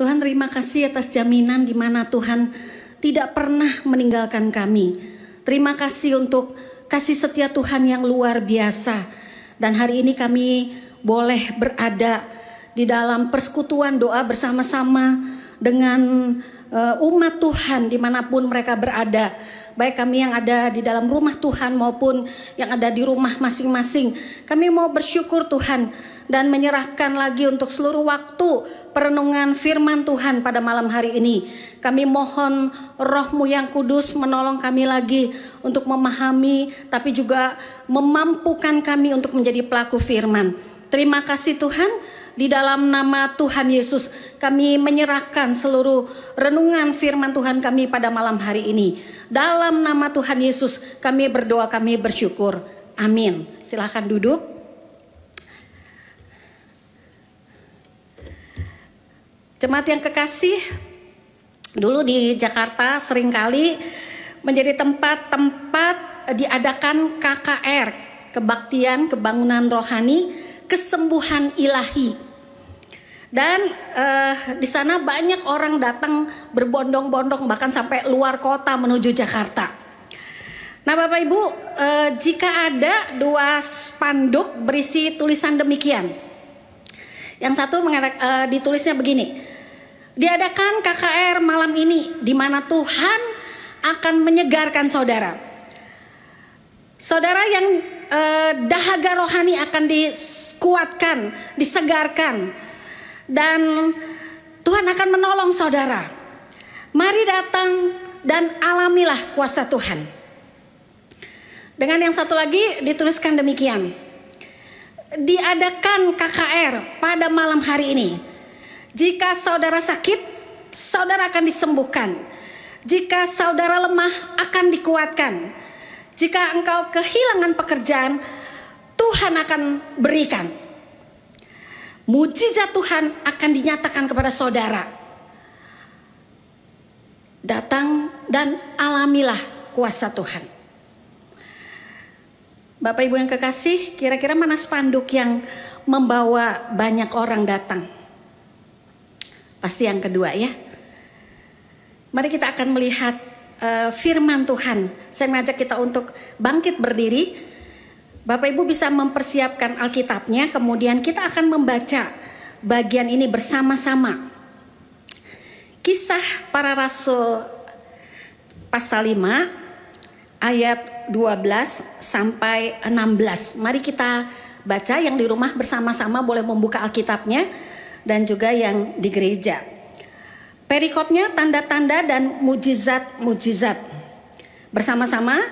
Tuhan terima kasih atas jaminan di mana Tuhan tidak pernah meninggalkan kami. Terima kasih untuk kasih setia Tuhan yang luar biasa. Dan hari ini kami boleh berada di dalam persekutuan doa bersama-sama dengan uh, umat Tuhan dimanapun mereka berada. Baik kami yang ada di dalam rumah Tuhan maupun yang ada di rumah masing-masing. Kami mau bersyukur Tuhan dan menyerahkan lagi untuk seluruh waktu perenungan firman Tuhan pada malam hari ini. Kami mohon rohmu yang kudus menolong kami lagi untuk memahami tapi juga memampukan kami untuk menjadi pelaku firman. Terima kasih Tuhan. Di dalam nama Tuhan Yesus, kami menyerahkan seluruh renungan firman Tuhan kami pada malam hari ini. Dalam nama Tuhan Yesus, kami berdoa, kami bersyukur. Amin. Silahkan duduk. Jemaat yang kekasih, dulu di Jakarta seringkali menjadi tempat-tempat eh, diadakan KKR, kebaktian, kebangunan rohani, kesembuhan ilahi. Dan eh, di sana banyak orang datang berbondong-bondong bahkan sampai luar kota menuju Jakarta. Nah, Bapak Ibu, eh, jika ada dua spanduk berisi tulisan demikian. Yang satu eh, ditulisnya begini, diadakan KKR malam ini di mana Tuhan akan menyegarkan saudara. Saudara yang eh, dahaga rohani akan dikuatkan, disegarkan dan Tuhan akan menolong saudara. Mari datang dan alamilah kuasa Tuhan. Dengan yang satu lagi dituliskan demikian. Diadakan KKR pada malam hari ini jika saudara sakit, saudara akan disembuhkan. Jika saudara lemah, akan dikuatkan. Jika engkau kehilangan pekerjaan, Tuhan akan berikan. Mujizat Tuhan akan dinyatakan kepada saudara. Datang dan alamilah kuasa Tuhan. Bapak Ibu yang kekasih, kira-kira mana spanduk yang membawa banyak orang datang? Pasti yang kedua ya. Mari kita akan melihat uh, firman Tuhan. Saya mengajak kita untuk bangkit berdiri. Bapak Ibu bisa mempersiapkan Alkitabnya, kemudian kita akan membaca bagian ini bersama-sama. Kisah para rasul pasal 5 ayat 12 sampai 16. Mari kita baca yang di rumah bersama-sama boleh membuka Alkitabnya dan juga yang di gereja. Perikopnya tanda-tanda dan mujizat-mujizat. Bersama-sama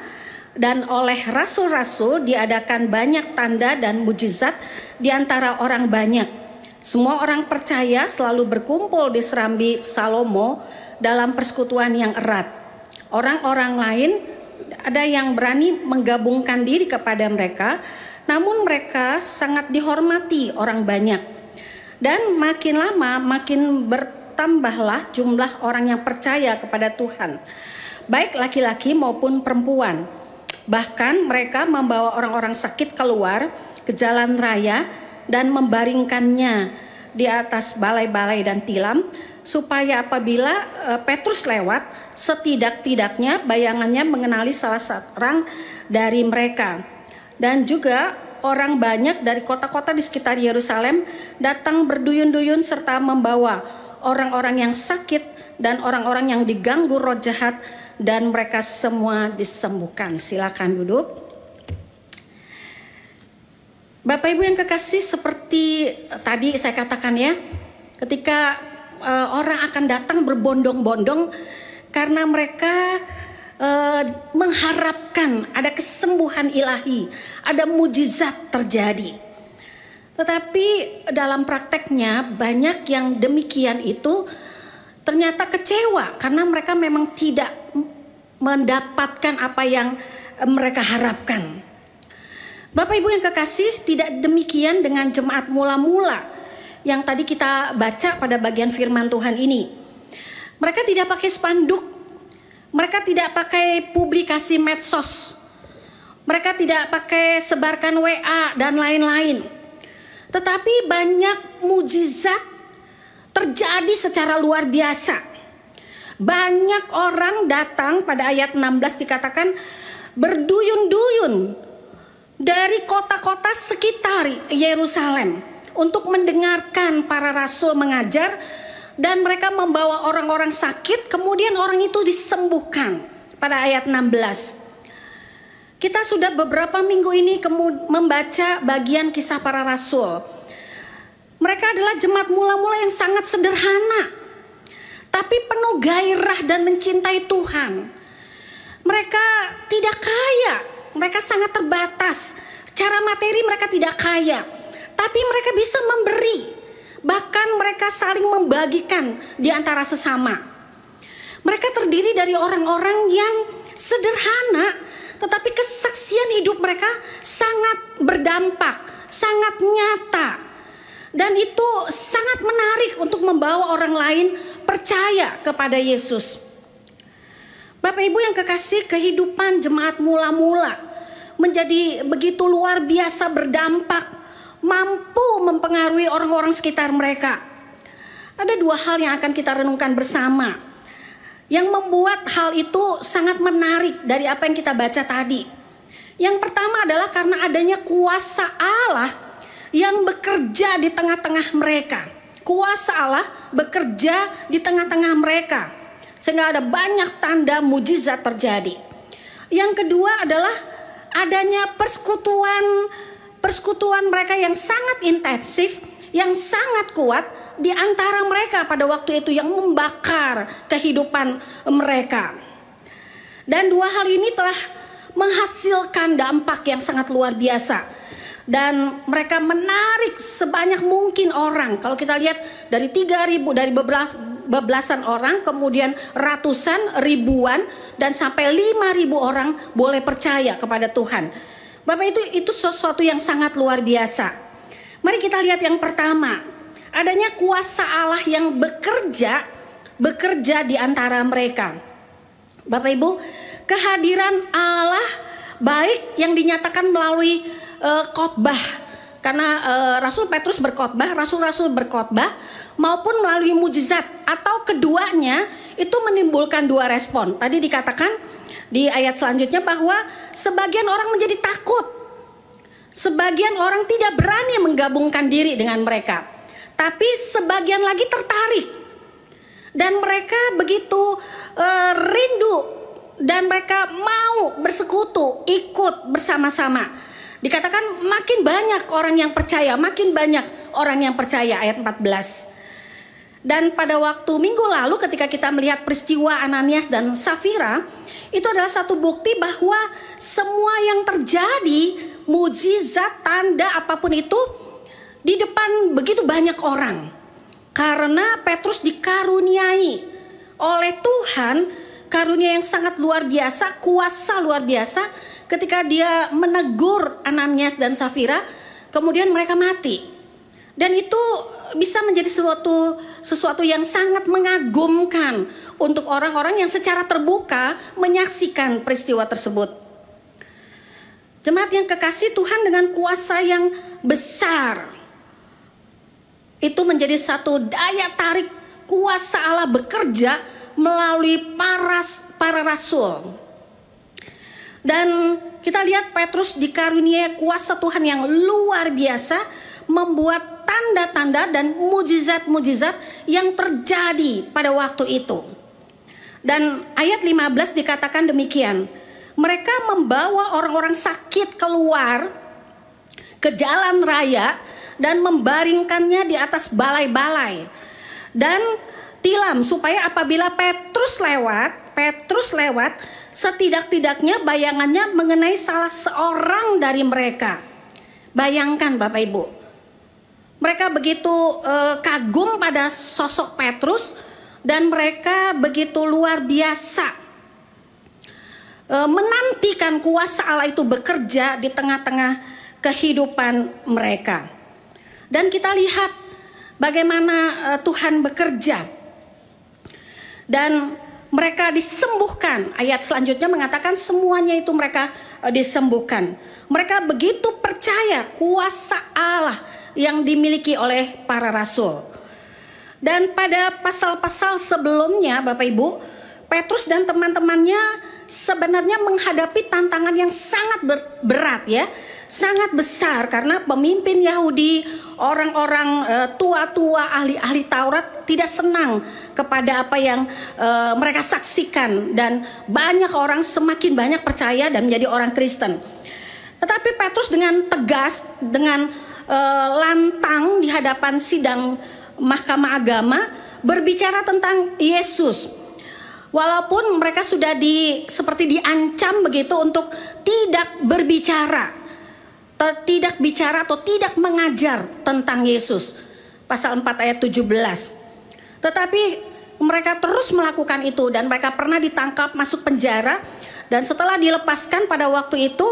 dan oleh rasul-rasul diadakan banyak tanda dan mujizat di antara orang banyak. Semua orang percaya selalu berkumpul di serambi Salomo dalam persekutuan yang erat. Orang-orang lain ada yang berani menggabungkan diri kepada mereka, namun mereka sangat dihormati orang banyak dan makin lama makin bertambahlah jumlah orang yang percaya kepada Tuhan. Baik laki-laki maupun perempuan. Bahkan mereka membawa orang-orang sakit keluar ke jalan raya dan membaringkannya di atas balai-balai dan tilam supaya apabila e, Petrus lewat setidak-tidaknya bayangannya mengenali salah seorang dari mereka. Dan juga orang banyak dari kota-kota di sekitar Yerusalem datang berduyun-duyun serta membawa orang-orang yang sakit dan orang-orang yang diganggu roh jahat dan mereka semua disembuhkan. Silakan duduk. Bapak Ibu yang kekasih seperti eh, tadi saya katakan ya, ketika e, orang akan datang berbondong-bondong karena mereka Eh, mengharapkan ada kesembuhan ilahi, ada mujizat terjadi. Tetapi dalam prakteknya banyak yang demikian itu ternyata kecewa karena mereka memang tidak mendapatkan apa yang eh, mereka harapkan. Bapak Ibu yang kekasih, tidak demikian dengan jemaat mula-mula yang tadi kita baca pada bagian firman Tuhan ini. Mereka tidak pakai spanduk mereka tidak pakai publikasi medsos. Mereka tidak pakai sebarkan WA dan lain-lain. Tetapi banyak mujizat terjadi secara luar biasa. Banyak orang datang pada ayat 16 dikatakan berduyun-duyun dari kota-kota sekitar Yerusalem untuk mendengarkan para rasul mengajar dan mereka membawa orang-orang sakit kemudian orang itu disembuhkan pada ayat 16. Kita sudah beberapa minggu ini membaca bagian kisah para rasul. Mereka adalah jemaat mula-mula yang sangat sederhana, tapi penuh gairah dan mencintai Tuhan. Mereka tidak kaya, mereka sangat terbatas. Secara materi mereka tidak kaya, tapi mereka bisa memberi. Bahkan mereka saling membagikan di antara sesama. Mereka terdiri dari orang-orang yang sederhana, tetapi kesaksian hidup mereka sangat berdampak, sangat nyata. Dan itu sangat menarik untuk membawa orang lain percaya kepada Yesus. Bapak Ibu yang kekasih, kehidupan jemaat mula-mula menjadi begitu luar biasa berdampak mampu mempengaruhi orang-orang sekitar mereka. Ada dua hal yang akan kita renungkan bersama yang membuat hal itu sangat menarik dari apa yang kita baca tadi. Yang pertama adalah karena adanya kuasa Allah yang bekerja di tengah-tengah mereka. Kuasa Allah bekerja di tengah-tengah mereka. Sehingga ada banyak tanda mujizat terjadi. Yang kedua adalah adanya persekutuan Persekutuan mereka yang sangat intensif, yang sangat kuat di antara mereka pada waktu itu yang membakar kehidupan mereka. Dan dua hal ini telah menghasilkan dampak yang sangat luar biasa dan mereka menarik sebanyak mungkin orang. Kalau kita lihat dari tiga ribu, dari bebelas, bebelasan orang, kemudian ratusan, ribuan dan sampai lima ribu orang boleh percaya kepada Tuhan. Bapak itu itu sesuatu yang sangat luar biasa. Mari kita lihat yang pertama, adanya kuasa Allah yang bekerja bekerja di antara mereka. Bapak Ibu, kehadiran Allah baik yang dinyatakan melalui e, khotbah karena e, Rasul Petrus berkhotbah, rasul-rasul berkhotbah maupun melalui mujizat atau keduanya itu menimbulkan dua respon. Tadi dikatakan di ayat selanjutnya bahwa sebagian orang menjadi takut. Sebagian orang tidak berani menggabungkan diri dengan mereka. Tapi sebagian lagi tertarik. Dan mereka begitu e, rindu dan mereka mau bersekutu, ikut bersama-sama. Dikatakan makin banyak orang yang percaya, makin banyak orang yang percaya ayat 14. Dan pada waktu minggu lalu ketika kita melihat peristiwa Ananias dan Safira, itu adalah satu bukti bahwa semua yang terjadi, mujizat, tanda apapun itu di depan begitu banyak orang. Karena Petrus dikaruniai oleh Tuhan karunia yang sangat luar biasa, kuasa luar biasa ketika dia menegur Ananias dan Safira, kemudian mereka mati dan itu bisa menjadi sesuatu sesuatu yang sangat mengagumkan untuk orang-orang yang secara terbuka menyaksikan peristiwa tersebut. Jemaat yang kekasih Tuhan dengan kuasa yang besar itu menjadi satu daya tarik kuasa Allah bekerja melalui para para rasul. Dan kita lihat Petrus dikaruniai kuasa Tuhan yang luar biasa membuat tanda-tanda dan mujizat-mujizat yang terjadi pada waktu itu. Dan ayat 15 dikatakan demikian. Mereka membawa orang-orang sakit keluar ke jalan raya dan membaringkannya di atas balai-balai. Dan tilam supaya apabila Petrus lewat, Petrus lewat, setidak-tidaknya bayangannya mengenai salah seorang dari mereka. Bayangkan Bapak Ibu. Mereka begitu eh, kagum pada sosok Petrus, dan mereka begitu luar biasa e, menantikan kuasa Allah itu bekerja di tengah-tengah kehidupan mereka. Dan kita lihat bagaimana e, Tuhan bekerja. Dan mereka disembuhkan. Ayat selanjutnya mengatakan semuanya itu mereka e, disembuhkan. Mereka begitu percaya kuasa Allah yang dimiliki oleh para rasul. Dan pada pasal-pasal sebelumnya Bapak Ibu, Petrus dan teman-temannya sebenarnya menghadapi tantangan yang sangat ber berat ya, sangat besar karena pemimpin Yahudi, orang-orang eh, tua-tua ahli-ahli Taurat tidak senang kepada apa yang uh, mereka saksikan dan banyak orang semakin banyak percaya dan menjadi orang Kristen. Tetapi Petrus dengan tegas, dengan uh, lantang di hadapan sidang Mahkamah Agama berbicara tentang Yesus. Walaupun mereka sudah di seperti diancam begitu untuk tidak berbicara, tidak bicara atau tidak mengajar tentang Yesus. Pasal 4 ayat 17. Tetapi mereka terus melakukan itu dan mereka pernah ditangkap masuk penjara dan setelah dilepaskan pada waktu itu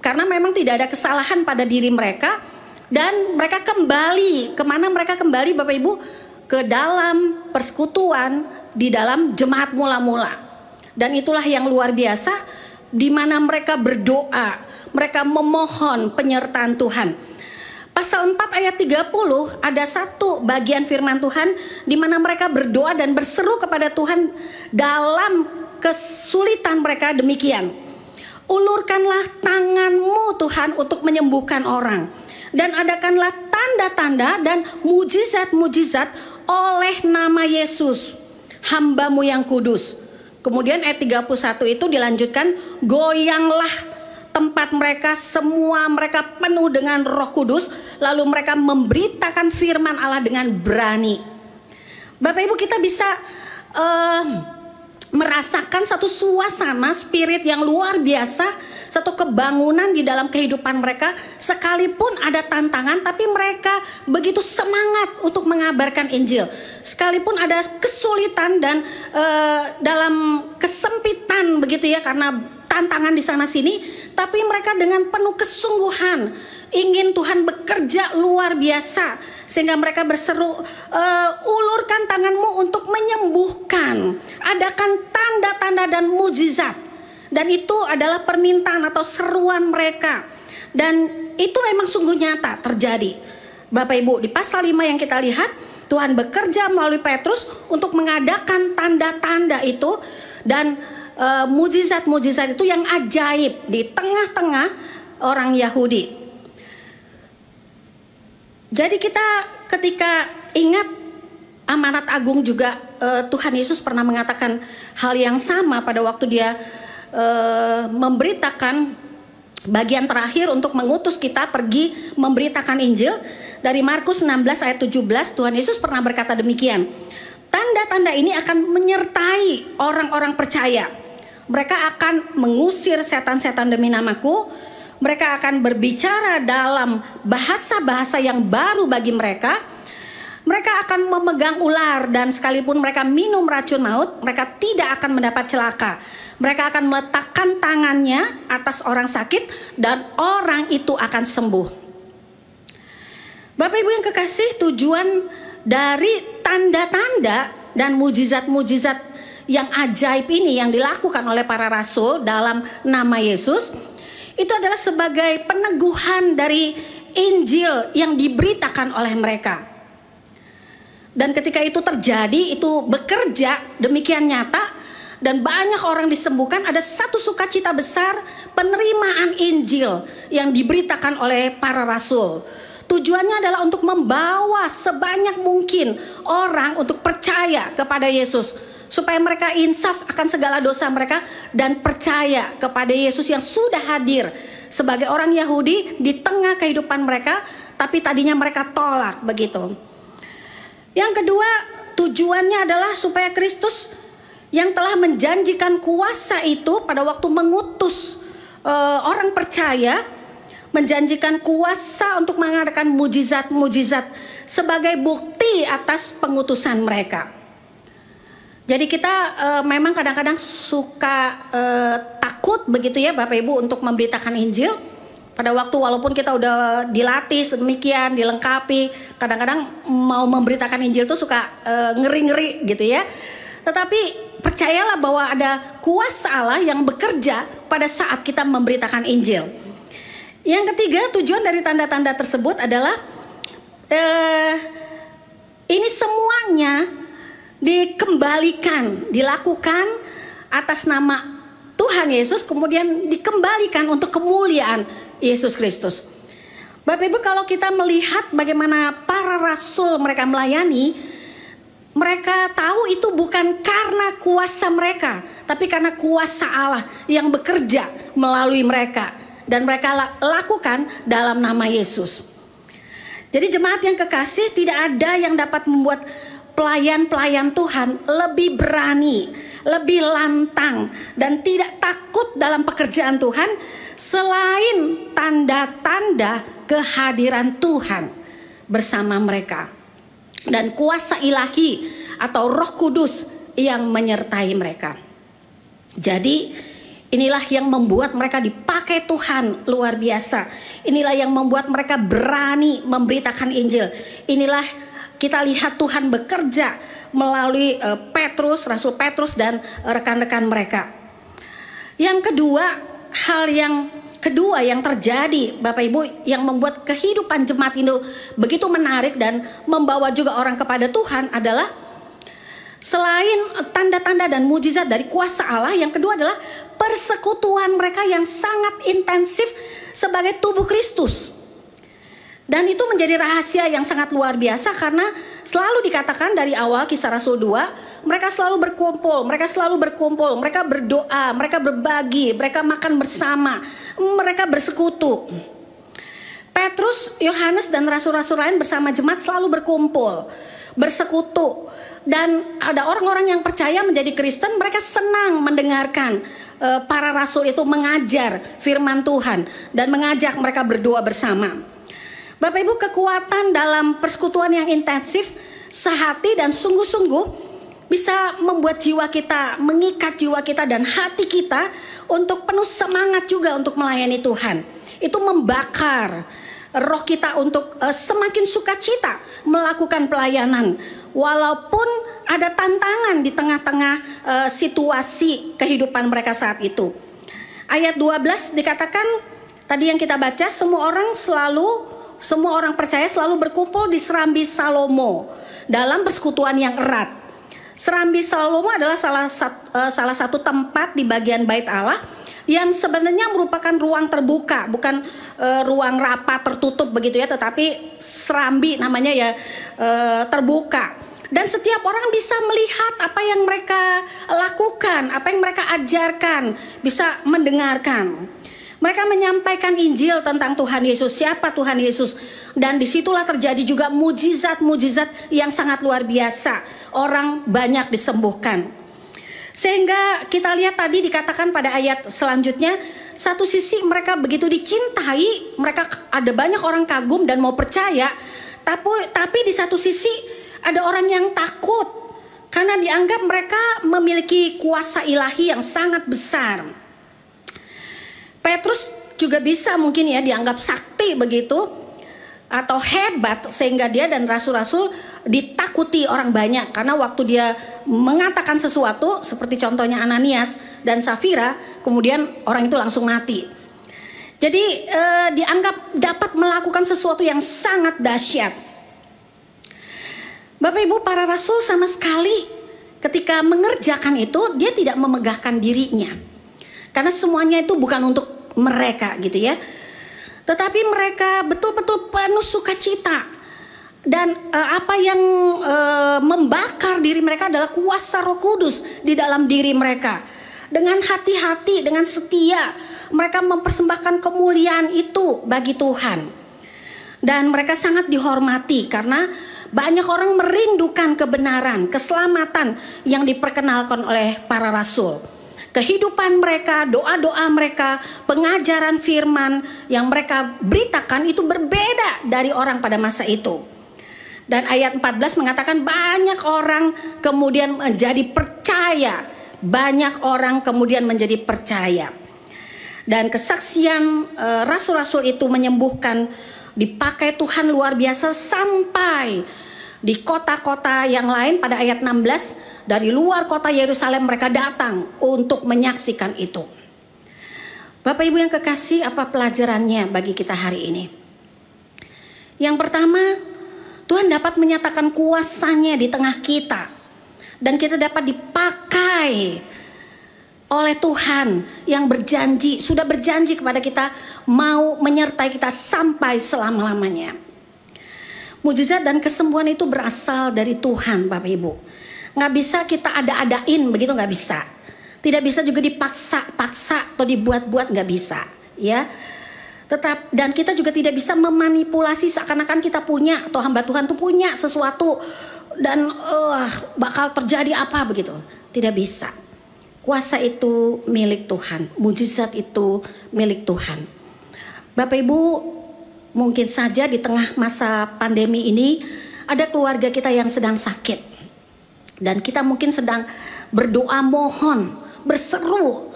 karena memang tidak ada kesalahan pada diri mereka, dan mereka kembali kemana mereka kembali Bapak Ibu ke dalam persekutuan di dalam jemaat mula-mula dan itulah yang luar biasa di mana mereka berdoa mereka memohon penyertaan Tuhan Pasal 4 ayat 30 ada satu bagian firman Tuhan di mana mereka berdoa dan berseru kepada Tuhan dalam kesulitan mereka demikian. Ulurkanlah tanganmu Tuhan untuk menyembuhkan orang dan adakanlah tanda-tanda dan mujizat-mujizat oleh nama Yesus, hambamu yang kudus. Kemudian ayat 31 itu dilanjutkan, goyanglah tempat mereka semua mereka penuh dengan roh kudus lalu mereka memberitakan firman Allah dengan berani. Bapak Ibu kita bisa uh, merasakan satu suasana spirit yang luar biasa, satu kebangunan di dalam kehidupan mereka. Sekalipun ada tantangan, tapi mereka begitu semangat untuk mengabarkan Injil. Sekalipun ada kesulitan dan e, dalam kesempitan begitu ya karena tantangan di sana sini, tapi mereka dengan penuh kesungguhan ingin Tuhan bekerja luar biasa sehingga mereka berseru, e, ulurkan tanganmu untuk menyembuhkan, adakan tanda-tanda dan mujizat. Dan itu adalah permintaan atau seruan mereka. Dan itu memang sungguh nyata terjadi. Bapak Ibu, di pasal 5 yang kita lihat, Tuhan bekerja melalui Petrus untuk mengadakan tanda-tanda itu dan eh, mujizat-mujizat e, mujizat -mujizat itu yang ajaib di tengah-tengah orang Yahudi. Jadi kita ketika ingat amanat agung juga eh, Tuhan Yesus pernah mengatakan hal yang sama pada waktu dia eh, memberitakan bagian terakhir untuk mengutus kita pergi memberitakan Injil dari Markus 16 ayat 17 Tuhan Yesus pernah berkata demikian tanda-tanda ini akan menyertai orang-orang percaya mereka akan mengusir setan-setan demi namaku mereka akan berbicara dalam bahasa-bahasa yang baru bagi mereka. Mereka akan memegang ular dan sekalipun mereka minum racun maut, mereka tidak akan mendapat celaka. Mereka akan meletakkan tangannya atas orang sakit dan orang itu akan sembuh. Bapak Ibu yang kekasih, tujuan dari tanda-tanda dan mujizat-mujizat yang ajaib ini yang dilakukan oleh para rasul dalam nama Yesus itu adalah sebagai peneguhan dari Injil yang diberitakan oleh mereka. Dan ketika itu terjadi, itu bekerja demikian nyata dan banyak orang disembuhkan, ada satu sukacita besar penerimaan Injil yang diberitakan oleh para rasul. Tujuannya adalah untuk membawa sebanyak mungkin orang untuk percaya kepada Yesus supaya mereka insaf akan segala dosa mereka dan percaya kepada Yesus yang sudah hadir sebagai orang Yahudi di tengah kehidupan mereka tapi tadinya mereka tolak begitu. Yang kedua, tujuannya adalah supaya Kristus yang telah menjanjikan kuasa itu pada waktu mengutus e, orang percaya menjanjikan kuasa untuk mengadakan mujizat-mujizat sebagai bukti atas pengutusan mereka. Jadi kita uh, memang kadang-kadang suka uh, takut begitu ya Bapak Ibu untuk memberitakan Injil pada waktu walaupun kita udah dilatih sedemikian, dilengkapi kadang-kadang mau memberitakan Injil tuh suka eh, ngeri-ngeri gitu ya tetapi percayalah bahwa ada kuasa Allah yang bekerja pada saat kita memberitakan Injil yang ketiga tujuan dari tanda-tanda tersebut adalah ini semuanya dikembalikan, dilakukan atas nama Tuhan Yesus kemudian dikembalikan untuk kemuliaan Yesus Kristus. Bapak Ibu kalau kita melihat bagaimana para rasul mereka melayani, mereka tahu itu bukan karena kuasa mereka, tapi karena kuasa Allah yang bekerja melalui mereka dan mereka lakukan dalam nama Yesus. Jadi jemaat yang kekasih tidak ada yang dapat membuat pelayan-pelayan Tuhan lebih berani, lebih lantang, dan tidak takut dalam pekerjaan Tuhan selain tanda-tanda kehadiran Tuhan bersama mereka dan kuasa ilahi atau Roh Kudus yang menyertai mereka. Jadi, Inilah yang membuat mereka dipakai Tuhan luar biasa. Inilah yang membuat mereka berani memberitakan Injil. Inilah kita lihat Tuhan bekerja melalui eh, Petrus, Rasul Petrus dan eh, rekan-rekan mereka. Yang kedua, hal yang kedua yang terjadi Bapak Ibu yang membuat kehidupan jemaat itu begitu menarik dan membawa juga orang kepada Tuhan adalah selain tanda-tanda dan mujizat dari kuasa Allah yang kedua adalah persekutuan mereka yang sangat intensif sebagai tubuh Kristus. Dan itu menjadi rahasia yang sangat luar biasa karena selalu dikatakan dari awal kisah Rasul 2, mereka selalu berkumpul, mereka selalu berkumpul, mereka berdoa, mereka berbagi, mereka makan bersama, mereka bersekutu. Petrus, Yohanes dan rasul-rasul lain bersama jemaat selalu berkumpul, bersekutu. Dan ada orang-orang yang percaya menjadi Kristen, mereka senang mendengarkan eh, para rasul itu mengajar firman Tuhan dan mengajak mereka berdoa bersama. Bapak Ibu kekuatan dalam persekutuan yang intensif, sehati dan sungguh-sungguh bisa membuat jiwa kita, mengikat jiwa kita dan hati kita untuk penuh semangat juga untuk melayani Tuhan. Itu membakar roh kita untuk uh, semakin sukacita melakukan pelayanan walaupun ada tantangan di tengah-tengah uh, situasi kehidupan mereka saat itu. Ayat 12 dikatakan tadi yang kita baca semua orang selalu semua orang percaya selalu berkumpul di Serambi Salomo dalam persekutuan yang erat. Serambi Salomo adalah salah satu, eh, salah satu tempat di bagian bait Allah yang sebenarnya merupakan ruang terbuka, bukan uh, ruang rapat tertutup begitu ya, tetapi serambi namanya ya uh, terbuka. Dan setiap orang bisa melihat apa yang mereka lakukan, apa yang mereka ajarkan, bisa mendengarkan. Mereka menyampaikan Injil tentang Tuhan Yesus, siapa Tuhan Yesus. Dan disitulah terjadi juga mujizat-mujizat yang sangat luar biasa. Orang banyak disembuhkan. Sehingga kita lihat tadi dikatakan pada ayat selanjutnya, satu sisi mereka begitu dicintai, mereka ada banyak orang kagum dan mau percaya, tapi tapi di satu sisi ada orang yang takut karena dianggap mereka memiliki kuasa ilahi yang sangat besar. Petrus juga bisa mungkin ya dianggap sakti begitu atau hebat sehingga dia dan rasul-rasul ditakuti orang banyak karena waktu dia mengatakan sesuatu seperti contohnya Ananias dan Safira kemudian orang itu langsung mati. Jadi eh, dianggap dapat melakukan sesuatu yang sangat dahsyat. Bapak Ibu para rasul sama sekali ketika mengerjakan itu dia tidak memegahkan dirinya. Karena semuanya itu bukan untuk mereka gitu ya. Tetapi mereka betul-betul penuh sukacita dan uh, apa yang uh, membakar diri mereka adalah kuasa Roh Kudus di dalam diri mereka. Dengan hati-hati, dengan setia, mereka mempersembahkan kemuliaan itu bagi Tuhan. Dan mereka sangat dihormati karena banyak orang merindukan kebenaran, keselamatan yang diperkenalkan oleh para rasul kehidupan mereka, doa-doa mereka, pengajaran firman yang mereka beritakan itu berbeda dari orang pada masa itu. Dan ayat 14 mengatakan banyak orang kemudian menjadi percaya, banyak orang kemudian menjadi percaya. Dan kesaksian e, rasul-rasul itu menyembuhkan dipakai Tuhan luar biasa sampai di kota-kota yang lain pada ayat 16 dari luar kota Yerusalem mereka datang untuk menyaksikan itu. Bapak Ibu yang kekasih, apa pelajarannya bagi kita hari ini? Yang pertama, Tuhan dapat menyatakan kuasanya di tengah kita dan kita dapat dipakai oleh Tuhan yang berjanji, sudah berjanji kepada kita mau menyertai kita sampai selama-lamanya. Mujizat dan kesembuhan itu berasal dari Tuhan Bapak Ibu. Nggak bisa kita ada-adain begitu nggak bisa. Tidak bisa juga dipaksa-paksa atau dibuat-buat nggak bisa ya. Tetap dan kita juga tidak bisa memanipulasi seakan-akan kita punya atau hamba Tuhan tuh punya sesuatu dan uh, bakal terjadi apa begitu. Tidak bisa. Kuasa itu milik Tuhan, mujizat itu milik Tuhan. Bapak Ibu mungkin saja di tengah masa pandemi ini ada keluarga kita yang sedang sakit dan kita mungkin sedang berdoa mohon, berseru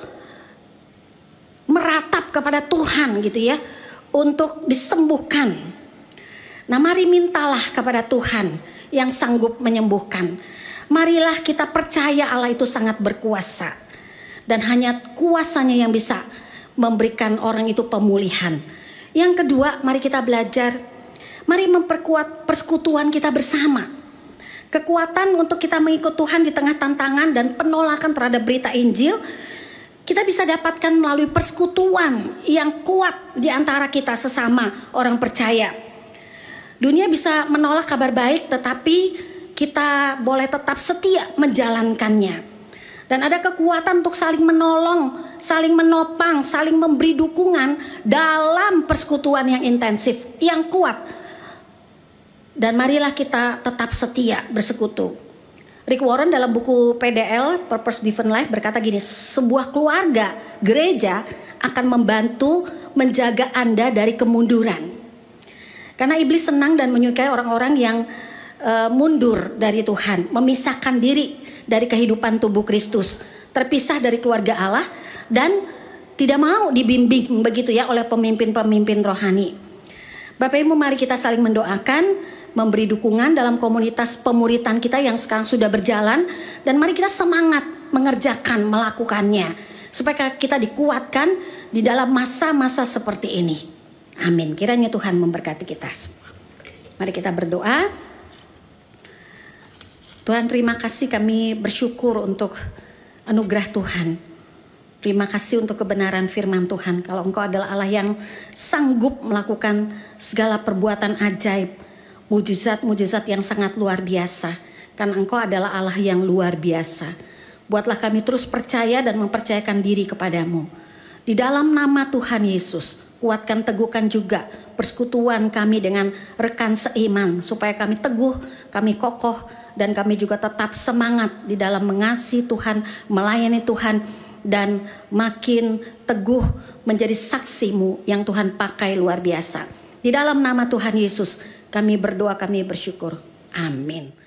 meratap kepada Tuhan gitu ya untuk disembuhkan. Nah, mari mintalah kepada Tuhan yang sanggup menyembuhkan. Marilah kita percaya Allah itu sangat berkuasa dan hanya kuasanya yang bisa memberikan orang itu pemulihan. Yang kedua, mari kita belajar. Mari memperkuat persekutuan kita bersama. Kekuatan untuk kita mengikut Tuhan di tengah tantangan dan penolakan terhadap berita Injil, kita bisa dapatkan melalui persekutuan yang kuat di antara kita sesama orang percaya. Dunia bisa menolak kabar baik, tetapi kita boleh tetap setia menjalankannya dan ada kekuatan untuk saling menolong, saling menopang, saling memberi dukungan dalam persekutuan yang intensif, yang kuat. Dan marilah kita tetap setia bersekutu. Rick Warren dalam buku PDL Purpose Different Life berkata gini, sebuah keluarga, gereja akan membantu menjaga Anda dari kemunduran. Karena iblis senang dan menyukai orang-orang yang uh, mundur dari Tuhan, memisahkan diri dari kehidupan tubuh Kristus, terpisah dari keluarga Allah dan tidak mau dibimbing begitu ya oleh pemimpin-pemimpin rohani. Bapak Ibu mari kita saling mendoakan, memberi dukungan dalam komunitas pemuritan kita yang sekarang sudah berjalan dan mari kita semangat mengerjakan melakukannya supaya kita dikuatkan di dalam masa-masa seperti ini. Amin. Kiranya Tuhan memberkati kita semua. Mari kita berdoa. Tuhan terima kasih kami bersyukur untuk anugerah Tuhan. Terima kasih untuk kebenaran firman Tuhan. Kalau engkau adalah Allah yang sanggup melakukan segala perbuatan ajaib. Mujizat-mujizat yang sangat luar biasa. Karena engkau adalah Allah yang luar biasa. Buatlah kami terus percaya dan mempercayakan diri kepadamu. Di dalam nama Tuhan Yesus, kuatkan teguhkan juga persekutuan kami dengan rekan seiman. Supaya kami teguh, kami kokoh, dan kami juga tetap semangat di dalam mengasihi Tuhan, melayani Tuhan dan makin teguh menjadi saksimu yang Tuhan pakai luar biasa. Di dalam nama Tuhan Yesus kami berdoa, kami bersyukur. Amin.